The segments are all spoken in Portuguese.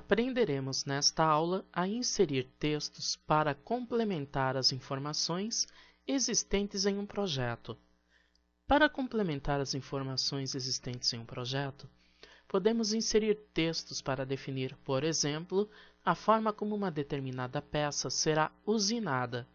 Aprenderemos nesta aula a inserir textos para complementar as informações existentes em um projeto. Para complementar as informações existentes em um projeto, podemos inserir textos para definir, por exemplo, a forma como uma determinada peça será usinada.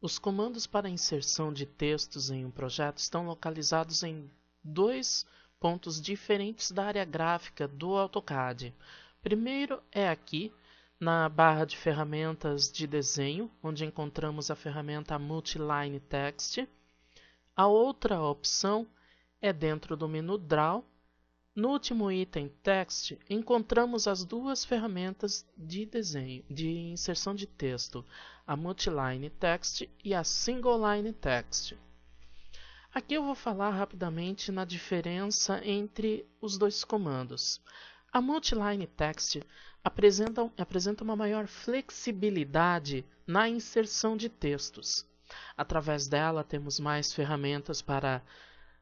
Os comandos para inserção de textos em um projeto estão localizados em dois pontos diferentes da área gráfica do AutoCAD. Primeiro é aqui, na barra de ferramentas de desenho, onde encontramos a ferramenta Multiline Text. A outra opção é dentro do menu Draw. No último item Text, encontramos as duas ferramentas de desenho, de inserção de texto, a Multiline Text e a Single Line Text. Aqui eu vou falar rapidamente na diferença entre os dois comandos. A Multiline Text apresenta, apresenta uma maior flexibilidade na inserção de textos. Através dela temos mais ferramentas para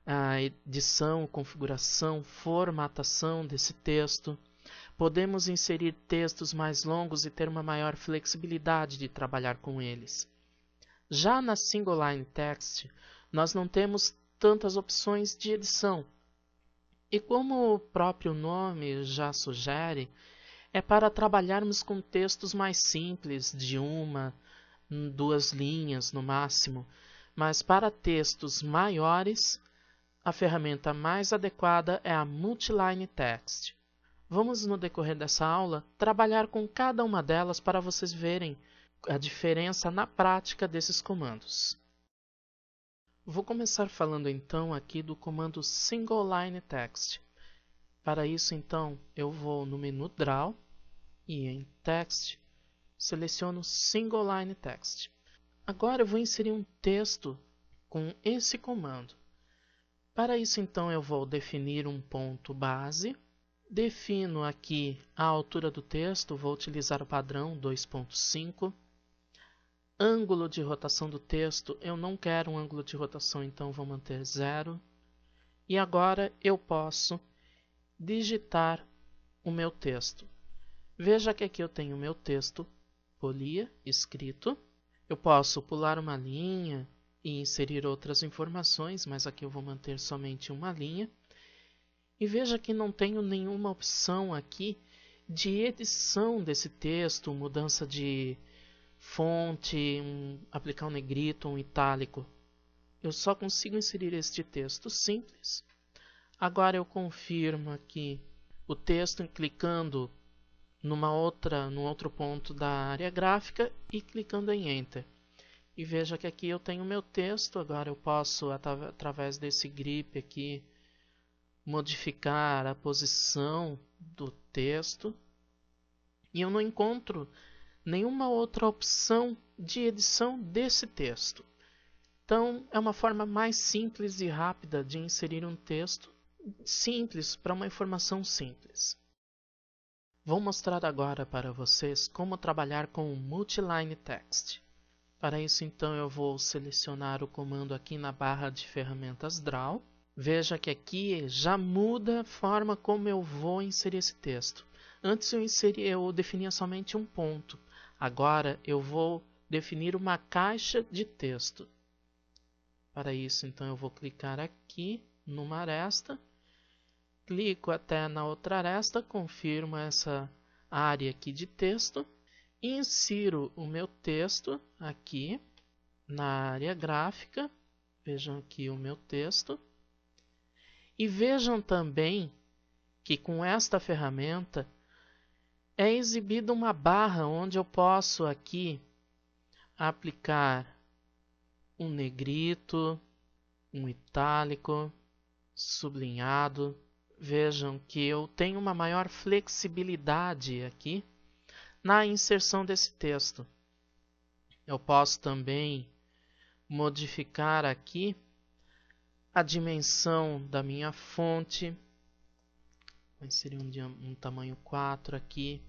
a edição, configuração, formatação desse texto. Podemos inserir textos mais longos e ter uma maior flexibilidade de trabalhar com eles. Já na Single Line Text, nós não temos tantas opções de edição. E como o próprio nome já sugere, é para trabalharmos com textos mais simples, de uma, duas linhas no máximo, mas para textos maiores, a ferramenta mais adequada é a Multiline Text. Vamos, no decorrer dessa aula, trabalhar com cada uma delas para vocês verem a diferença na prática desses comandos. Vou começar falando então aqui do comando single line text. Para isso então eu vou no menu draw e em text seleciono single line text. Agora eu vou inserir um texto com esse comando. Para isso então eu vou definir um ponto base, defino aqui a altura do texto, vou utilizar o padrão 2.5 ângulo de rotação do texto, eu não quero um ângulo de rotação, então vou manter zero. E agora eu posso digitar o meu texto. Veja que aqui eu tenho o meu texto polia, escrito. Eu posso pular uma linha e inserir outras informações, mas aqui eu vou manter somente uma linha. E veja que não tenho nenhuma opção aqui de edição desse texto, mudança de fonte, um, aplicar um negrito, um itálico. Eu só consigo inserir este texto simples. Agora eu confirmo aqui o texto clicando numa outra, num outro ponto da área gráfica e clicando em Enter. E veja que aqui eu tenho meu texto, agora eu posso, através desse grip aqui, modificar a posição do texto. E eu não encontro nenhuma outra opção de edição desse texto. Então, é uma forma mais simples e rápida de inserir um texto simples para uma informação simples. Vou mostrar agora para vocês como trabalhar com o Multiline Text. Para isso, então, eu vou selecionar o comando aqui na barra de ferramentas Draw. Veja que aqui já muda a forma como eu vou inserir esse texto. Antes eu, inseria, eu definia somente um ponto. Agora eu vou definir uma caixa de texto. Para isso, então, eu vou clicar aqui numa aresta, clico até na outra aresta, confirmo essa área aqui de texto, insiro o meu texto aqui na área gráfica, vejam aqui o meu texto, e vejam também que com esta ferramenta é exibida uma barra onde eu posso aqui aplicar um negrito, um itálico, sublinhado. Vejam que eu tenho uma maior flexibilidade aqui na inserção desse texto. Eu posso também modificar aqui a dimensão da minha fonte. Mas seria um, um tamanho 4 aqui.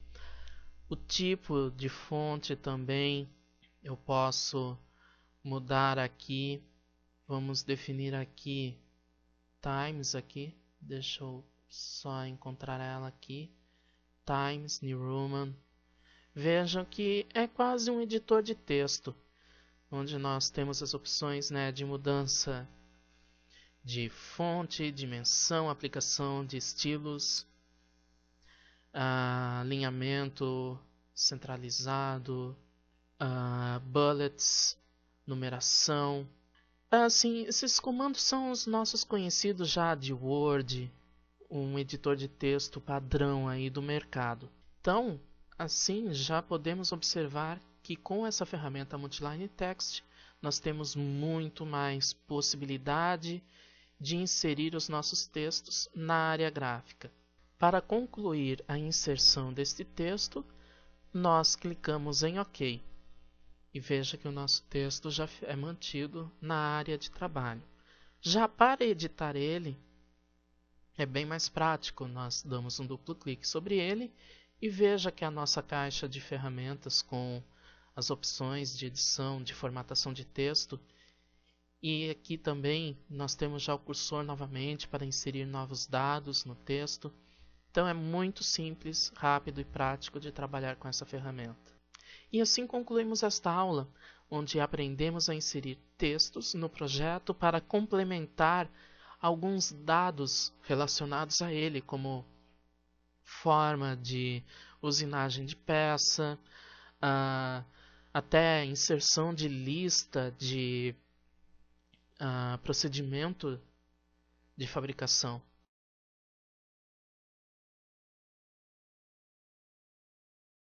O tipo de fonte também eu posso mudar aqui. Vamos definir aqui times aqui. Deixa eu só encontrar ela aqui. Times New Roman. Vejam que é quase um editor de texto, onde nós temos as opções né, de mudança de fonte, dimensão, aplicação de estilos, ah, alinhamento centralizado, ah, bullets, numeração. Assim, esses comandos são os nossos conhecidos já de Word, um editor de texto padrão aí do mercado. Então, assim já podemos observar que com essa ferramenta Multiline Text nós temos muito mais possibilidade de inserir os nossos textos na área gráfica. Para concluir a inserção deste texto, nós clicamos em OK. E veja que o nosso texto já é mantido na área de trabalho. Já para editar ele, é bem mais prático, nós damos um duplo clique sobre ele e veja que a nossa caixa de ferramentas com as opções de edição, de formatação de texto e aqui também nós temos já o cursor novamente para inserir novos dados no texto. Então é muito simples, rápido e prático de trabalhar com essa ferramenta. E assim concluímos esta aula, onde aprendemos a inserir textos no projeto para complementar alguns dados relacionados a ele, como forma de usinagem de peça, ah, até inserção de lista de ah, procedimento de fabricação.